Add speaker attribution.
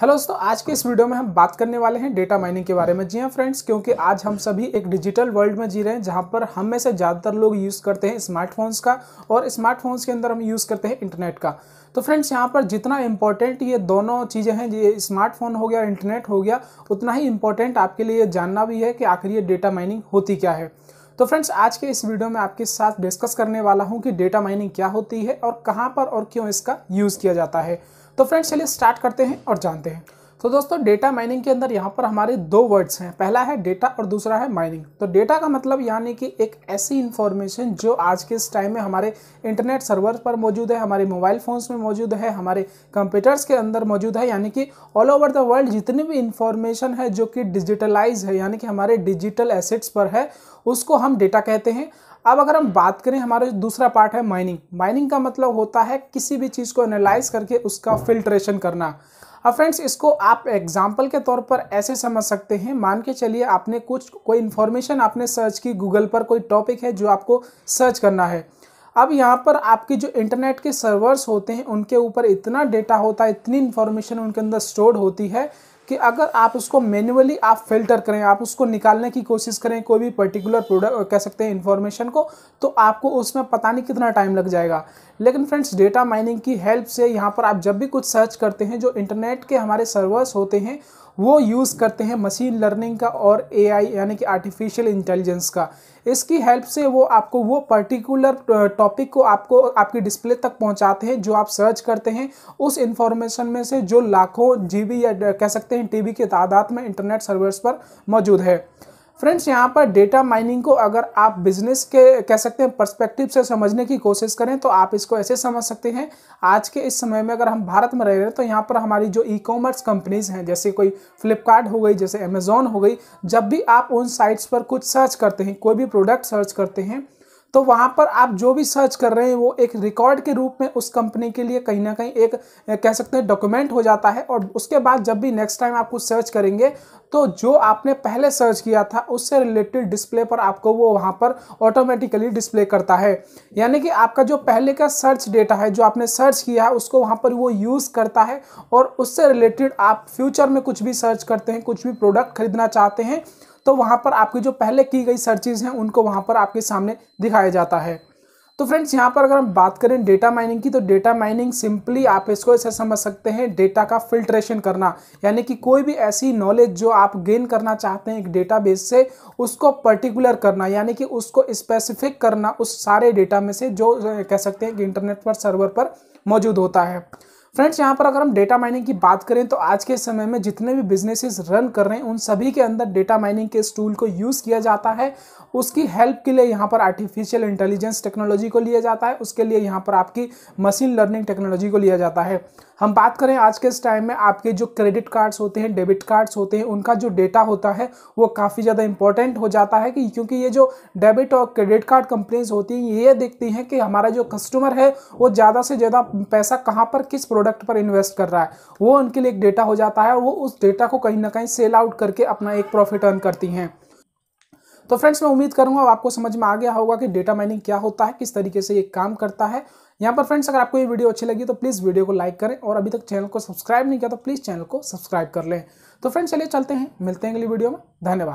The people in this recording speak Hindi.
Speaker 1: हेलो दोस्तों आज के इस वीडियो में हम बात करने वाले हैं डेटा माइनिंग के बारे में जी हाँ फ्रेंड्स क्योंकि आज हम सभी एक डिजिटल वर्ल्ड में जी रहे हैं जहाँ पर हम में से ज़्यादातर लोग यूज़ करते हैं स्मार्टफोन्स का और स्मार्टफोन्स के अंदर हम यूज़ करते हैं इंटरनेट का तो फ्रेंड्स यहाँ पर जितना इम्पोर्टेंट ये दोनों चीज़ें हैं ये स्मार्टफोन हो गया इंटरनेट हो गया उतना ही इम्पोर्टेंट आपके लिए ये जानना भी है कि आखिर ये डेटा माइनिंग होती क्या है तो फ्रेंड्स आज के इस वीडियो में आपके साथ डिस्कस करने वाला हूँ कि डेटा माइनिंग क्या होती है और कहाँ पर और क्यों इसका यूज़ किया जाता है तो फ्रेंड्स चलिए स्टार्ट करते हैं और जानते हैं तो दोस्तों डेटा माइनिंग के अंदर यहाँ पर हमारे दो वर्ड्स हैं पहला है डेटा और दूसरा है माइनिंग तो डेटा का मतलब यानी कि एक ऐसी इन्फॉर्मेशन जो आज के इस टाइम में हमारे इंटरनेट सर्वर पर मौजूद है हमारे मोबाइल फ़ोन्स में मौजूद है हमारे कंप्यूटर्स के अंदर मौजूद है यानी कि ऑल ओवर द वर्ल्ड जितनी भी इन्फॉर्मेशन है जो कि डिजिटलाइज है यानी कि हमारे डिजिटल एसेट्स पर है उसको हम डेटा कहते हैं अब अगर हम बात करें हमारा दूसरा पार्ट है माइनिंग माइनिंग का मतलब होता है किसी भी चीज़ को एनालाइज करके उसका फिल्ट्रेशन करना अब फ्रेंड्स इसको आप एग्जाम्पल के तौर पर ऐसे समझ सकते हैं मान के चलिए आपने कुछ कोई इन्फॉर्मेशन आपने सर्च की गूगल पर कोई टॉपिक है जो आपको सर्च करना है अब यहाँ पर आपकी जो इंटरनेट के सर्वर्स होते हैं उनके ऊपर इतना डेटा होता है इतनी इन्फॉर्मेशन उनके अंदर स्टोर्ड होती है कि अगर आप उसको मैन्युअली आप फिल्टर करें आप उसको निकालने की कोशिश करें कोई भी पर्टिकुलर प्रोडक्ट कह सकते हैं इन्फॉर्मेशन को तो आपको उसमें पता नहीं कितना टाइम लग जाएगा लेकिन फ्रेंड्स डेटा माइनिंग की हेल्प से यहाँ पर आप जब भी कुछ सर्च करते हैं जो इंटरनेट के हमारे सर्वर्स होते हैं वो यूज़ करते हैं मशीन लर्निंग का और एआई यानी कि आर्टिफिशियल इंटेलिजेंस का इसकी हेल्प से वो आपको वो पर्टिकुलर टॉपिक को आपको आपकी डिस्प्ले तक पहुंचाते हैं जो आप सर्च करते हैं उस इंफॉर्मेशन में से जो लाखों जीबी या कह सकते हैं टीबी के तादाद में इंटरनेट सर्वर्स पर मौजूद है फ्रेंड्स यहाँ पर डेटा माइनिंग को अगर आप बिजनेस के कह सकते हैं पर्सपेक्टिव से समझने की कोशिश करें तो आप इसको ऐसे समझ सकते हैं आज के इस समय में अगर हम भारत में रह रहे हैं तो यहाँ पर हमारी जो ई कॉमर्स कंपनीज़ हैं जैसे कोई फ्लिपकार्ट हो गई जैसे अमेज़ोन हो गई जब भी आप उन साइट्स पर कुछ सर्च करते हैं कोई भी प्रोडक्ट सर्च करते हैं तो वहाँ पर आप जो भी सर्च कर रहे हैं वो एक रिकॉर्ड के रूप में उस कंपनी के लिए कहीं ना कहीं एक कह सकते हैं डॉक्यूमेंट हो जाता है और उसके बाद जब भी नेक्स्ट टाइम आप कुछ सर्च करेंगे तो जो आपने पहले सर्च किया था उससे रिलेटेड डिस्प्ले पर आपको वो वहाँ पर ऑटोमेटिकली डिस्प्ले करता है यानी कि आपका जो पहले का सर्च डेटा है जो आपने सर्च किया है उसको वहाँ पर वो यूज़ करता है और उससे रिलेटेड आप फ्यूचर में कुछ भी सर्च करते हैं कुछ भी प्रोडक्ट खरीदना चाहते हैं तो वहाँ पर आपकी जो पहले की गई सर्चेज हैं उनको वहाँ पर आपके सामने दिखाया जाता है तो फ्रेंड्स यहाँ पर अगर हम बात करें डेटा माइनिंग की तो डेटा माइनिंग सिंपली आप इसको ऐसे समझ सकते हैं डेटा का फिल्ट्रेशन करना यानी कि कोई भी ऐसी नॉलेज जो आप गेन करना चाहते हैं एक बेस से उसको पर्टिकुलर करना यानी कि उसको स्पेसिफिक करना उस सारे डेटा में से जो कह सकते हैं कि इंटरनेट पर सर्वर पर मौजूद होता है फ्रेंड्स यहाँ पर अगर हम डेटा माइनिंग की बात करें तो आज के समय में जितने भी बिजनेसेस रन कर रहे हैं उन सभी के अंदर डेटा माइनिंग के टूल को यूज़ किया जाता है उसकी हेल्प के लिए यहाँ पर आर्टिफिशियल इंटेलिजेंस टेक्नोलॉजी को लिया जाता है उसके लिए यहाँ पर आपकी मशीन लर्निंग टेक्नोलॉजी को लिया जाता है हम बात करें आज के इस टाइम में आपके जो क्रेडिट कार्ड्स होते हैं डेबिट कार्ड्स होते हैं उनका जो डेटा होता है वो काफ़ी ज़्यादा इंपॉर्टेंट हो जाता है कि क्योंकि ये जो डेबिट और क्रेडिट कार्ड कंपनीज होती हैं ये देखती हैं कि हमारा जो कस्टमर है वो ज़्यादा से ज़्यादा पैसा कहाँ पर किस प्रोडक्ट पर इन्वेस्ट कर रहा है वो उनके लिए एक डेटा हो जाता है और वो उस डेटा को कहीं ना कहीं सेल आउट करके अपना एक प्रॉफिट अर्न करती हैं तो फ्रेंड्स मैं उम्मीद करूंगा आपको समझ में आ गया होगा कि डेटा माइनिंग क्या होता है किस तरीके से ये काम करता है यहाँ पर फ्रेंड्स अगर आपको ये वीडियो अच्छी लगी तो प्लीज़ वीडियो को लाइक करें और अभी तक चैनल को सब्सक्राइब नहीं किया तो प्लीज़ चैनल को सब्सक्राइब कर लें तो फ्रेंड्स चलिए चलते हैं मिलते हैं अगली वीडियो में धन्यवाद